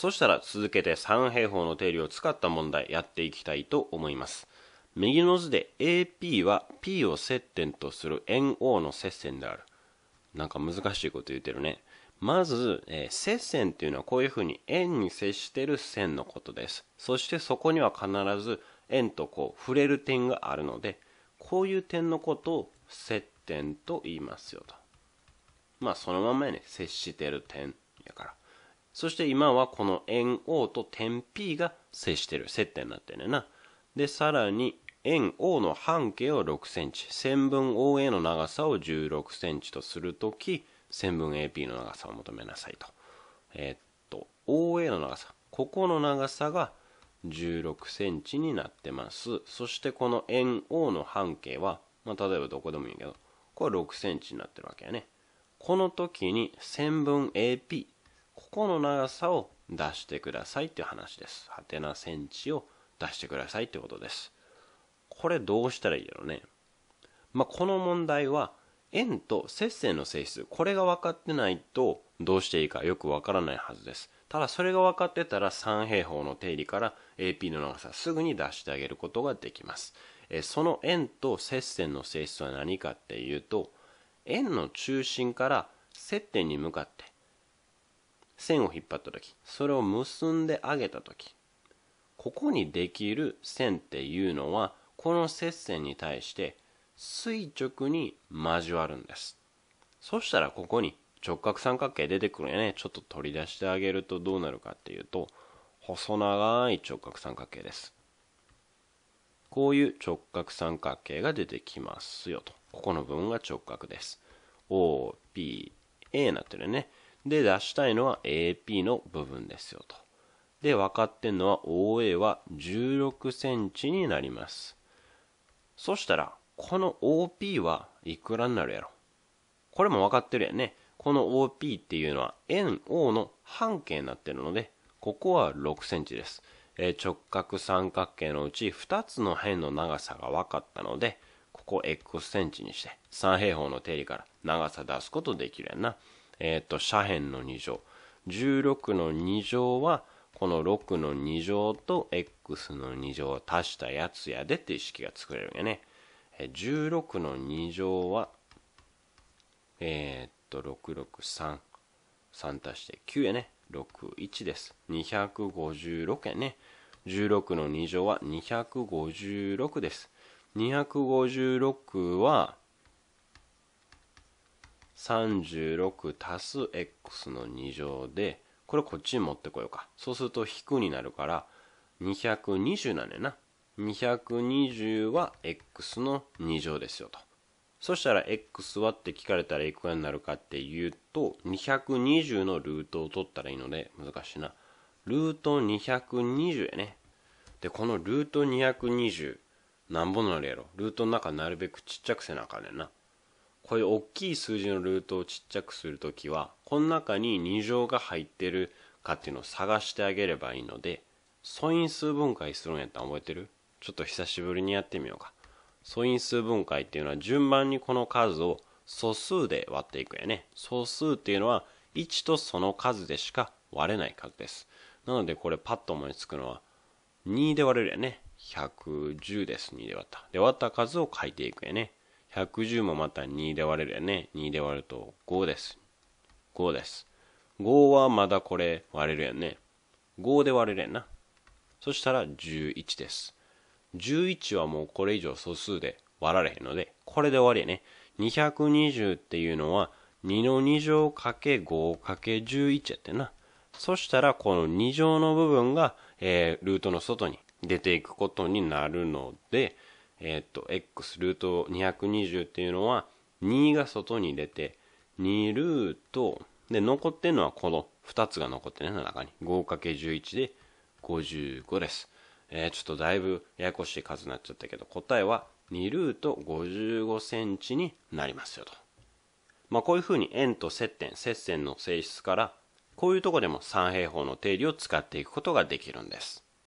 そしたら続けて三平方の定理を使った問題やっていきたいと思います。右の図で AP は P を接点とする円 O の接線である。なんか難しいこと言ってるね。まず、えー、接線っていうのはこういうふうに円に接してる線のことです。そしてそこには必ず円とこう触れる点があるので、こういう点のことを接点と言いますよと。まあそのままやね、接してる点やから。そして今はこの円 O と点 P が接してる接点になってんねなでさらに円 O の半径を6センチ線分 OA の長さを16センチとするとき線分 AP の長さを求めなさいとえー、っと OA の長さここの長さが16センチになってますそしてこの円 O の半径は、まあ、例えばどこでもいいけどこれ6センチになってるわけやねこの時に線分 AP ここの長さを出してくださいっていう話です。はてなセンチを出してくださいってことです。これどうしたらいいだろうね。まあ、この問題は、円と接線の性質、これが分かってないとどうしていいかよく分からないはずです。ただそれが分かってたら三平方の定理から AP の長さすぐに出してあげることができます。えその円と接線の性質は何かっていうと、円の中心から接点に向かって線を引っ張った時それを結んであげた時ここにできる線っていうのはこの接線に対して垂直に交わるんですそしたらここに直角三角形出てくるんやねちょっと取り出してあげるとどうなるかっていうと細長い直角三角形ですこういう直角三角形が出てきますよとここの部分が直角です OPA になってるねで、出したいのは AP の部分ですよと。で、分かってんのは OA は16センチになります。そしたら、この OP はいくらになるやろこれも分かってるやんね。この OP っていうのは円 O の半径になってるので、ここは6センチです。えー、直角三角形のうち2つの辺の長さが分かったので、ここ X センチにして、3平方の定理から長さ出すことできるやんな。えー、っと、斜辺の2乗。16の2乗は、この6の2乗と x の2乗を足したやつやでっていう式が作れるんやね。16の2乗は、えー、っと、663。3足して9やね。61です。256やね。16の2乗は256です。256は、36足す x の2乗でこれこっちに持ってこようかそうすると引くになるから220なんやな220は x の2乗ですよとそしたら x はって聞かれたらいくらになるかっていうと220のルートを取ったらいいので難しいなルート220やねでこのルート220なんぼなるやろルートの中なるべくちっちゃくせなあかんねんなこういう大きい数字のルートをちっちゃくするときはこの中に2乗が入ってるかっていうのを探してあげればいいので素因数分解するんやったら覚えてるちょっと久しぶりにやってみようか素因数分解っていうのは順番にこの数を素数で割っていくやね素数っていうのは1とその数でしか割れない数ですなのでこれパッと思いつくのは2で割れるやね110です2で割ったで割った数を書いていくやね110もまた2で割れるよね。2で割ると5です。5です。5はまだこれ割れるやね。5で割れるやんな。そしたら11です。11はもうこれ以上素数で割られへんので、これで終わりやね。220っていうのは2の2乗かけ5かけ11やってな。そしたらこの2乗の部分が、えー、ルートの外に出ていくことになるので、えー、っと、x ルート220っていうのは、2が外に出て、2ルート、で、残ってるのはこの2つが残ってね、中に。5×11 で55です。えー、ちょっとだいぶややこしい数になっちゃったけど、答えは2ルート55センチになりますよと。まあ、こういうふうに円と接点、接線の性質から、こういうとこでも三平方の定理を使っていくことができるんです。